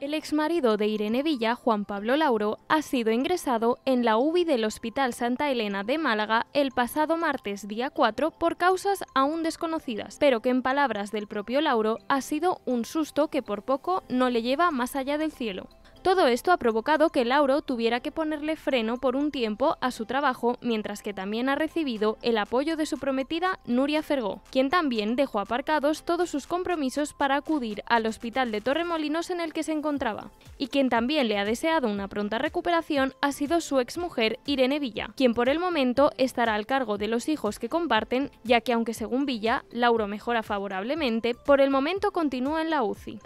El exmarido de Irene Villa, Juan Pablo Lauro, ha sido ingresado en la UBI del Hospital Santa Elena de Málaga el pasado martes día 4 por causas aún desconocidas, pero que en palabras del propio Lauro ha sido un susto que por poco no le lleva más allá del cielo. Todo esto ha provocado que Lauro tuviera que ponerle freno por un tiempo a su trabajo, mientras que también ha recibido el apoyo de su prometida Nuria Fergó, quien también dejó aparcados todos sus compromisos para acudir al hospital de Torremolinos en el que se encontraba. Y quien también le ha deseado una pronta recuperación ha sido su exmujer Irene Villa, quien por el momento estará al cargo de los hijos que comparten, ya que aunque según Villa, Lauro mejora favorablemente, por el momento continúa en la UCI.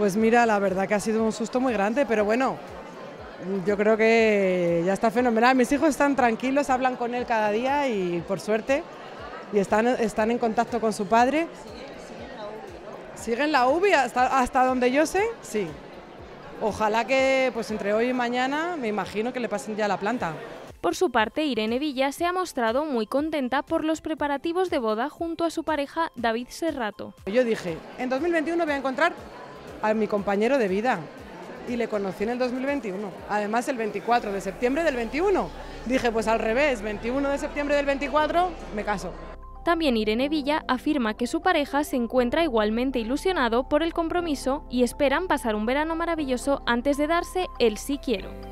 Pues mira, la verdad que ha sido un susto muy grande, pero bueno, yo creo que ya está fenomenal. Mis hijos están tranquilos, hablan con él cada día y por suerte, y están, están en contacto con su padre. ¿Siguen la UBI hasta, hasta donde yo sé? Sí. Ojalá que pues entre hoy y mañana me imagino que le pasen ya la planta. Por su parte, Irene Villa se ha mostrado muy contenta por los preparativos de boda junto a su pareja David Serrato. Yo dije, en 2021 voy a encontrar a mi compañero de vida y le conocí en el 2021, además el 24 de septiembre del 21. Dije, pues al revés, 21 de septiembre del 24 me caso. También Irene Villa afirma que su pareja se encuentra igualmente ilusionado por el compromiso y esperan pasar un verano maravilloso antes de darse el sí quiero.